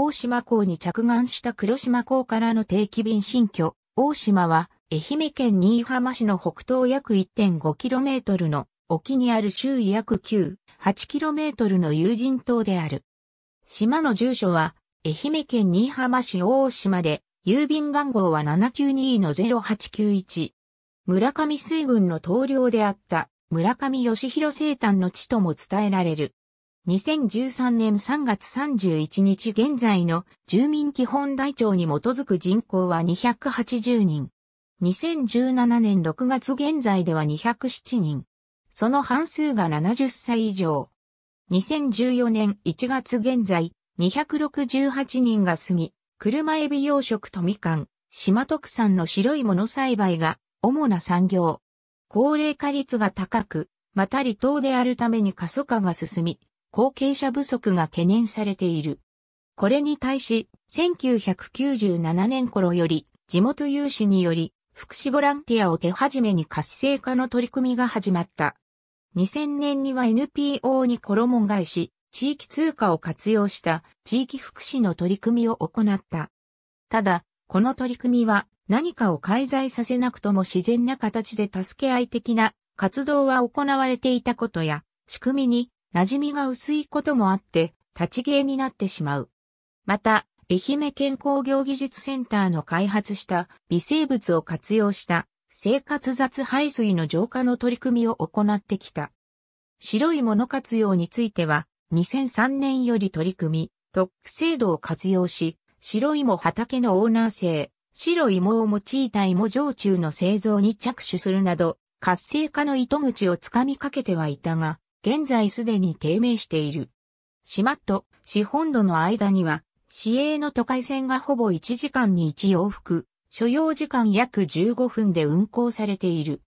大島港に着岸した黒島港からの定期便新居、大島は、愛媛県新居浜市の北東約 1.5km の沖にある周囲約 9,8km の有人島である。島の住所は、愛媛県新居浜市大島で、郵便番号は792の0891。村上水軍の統領であった村上義弘生誕の地とも伝えられる。2013年3月31日現在の住民基本台帳に基づく人口は280人。2017年6月現在では207人。その半数が70歳以上。2014年1月現在、268人が住み、車エビ養殖とみかん、島特産の白いもの栽培が主な産業。高齢化率が高く、また離島であるために過疎化が進み、後継者不足が懸念されている。これに対し、1997年頃より、地元有志により、福祉ボランティアを手始めに活性化の取り組みが始まった。2000年には NPO に衣替えし、地域通貨を活用した地域福祉の取り組みを行った。ただ、この取り組みは何かを介在させなくとも自然な形で助け合い的な活動は行われていたことや、仕組みに馴染みが薄いこともあって、立ち消えになってしまう。また、愛媛健康業技術センターの開発した微生物を活用した生活雑排水の浄化の取り組みを行ってきた。白いもの活用については、2003年より取り組み、特区制度を活用し、白いも畑のオーナー制、白いもを用いた芋焼酎の製造に着手するなど、活性化の糸口をつかみかけてはいたが、現在すでに低迷している。島と市本土の間には、市営の都会線がほぼ1時間に1往復、所要時間約15分で運行されている。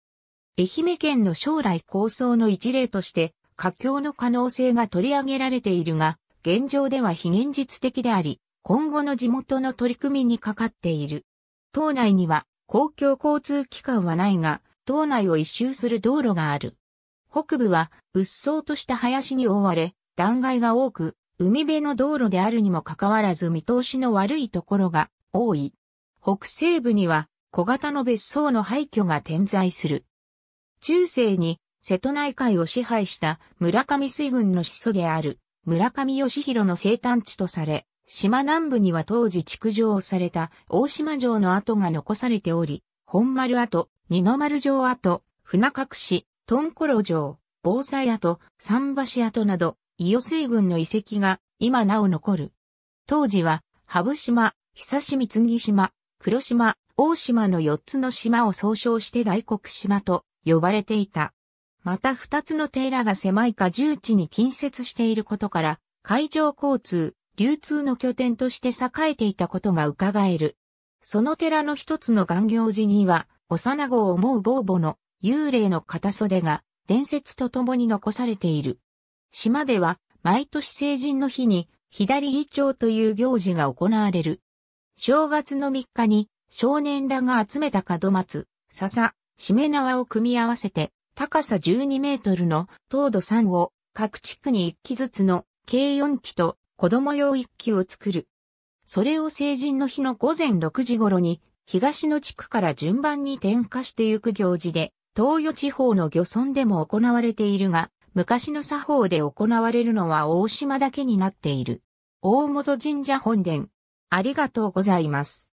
愛媛県の将来構想の一例として、佳境の可能性が取り上げられているが、現状では非現実的であり、今後の地元の取り組みにかかっている。島内には公共交通機関はないが、島内を一周する道路がある。北部は、鬱蒼とした林に覆われ、断崖が多く、海辺の道路であるにもかかわらず見通しの悪いところが多い。北西部には小型の別荘の廃墟が点在する。中世に瀬戸内海を支配した村上水軍の始祖である村上義弘の生誕地とされ、島南部には当時築城をされた大島城の跡が残されており、本丸跡、二の丸城跡、船隠し、トンコロ城、防災跡、桟橋跡など、伊予水軍の遺跡が今なお残る。当時は、羽生島、久し三木島、黒島、大島の4つの島を総称して大黒島と呼ばれていた。また2つのテーが狭いか重地に近接していることから、海上交通、流通の拠点として栄えていたことが伺える。その寺の一つの岩行寺には、幼子を思うボーボの幽霊の片袖が伝説と共に残されている。島では毎年成人の日に左議長という行事が行われる。正月の3日に少年らが集めた門松、笹、しめ縄を組み合わせて高さ12メートルの糖度3を各地区に1機ずつの計4機と子供用1機を作る。それを成人の日の午前6時頃に東の地区から順番に点火してゆく行事で東予地方の漁村でも行われているが、昔の作法で行われるのは大島だけになっている。大本神社本殿。ありがとうございます。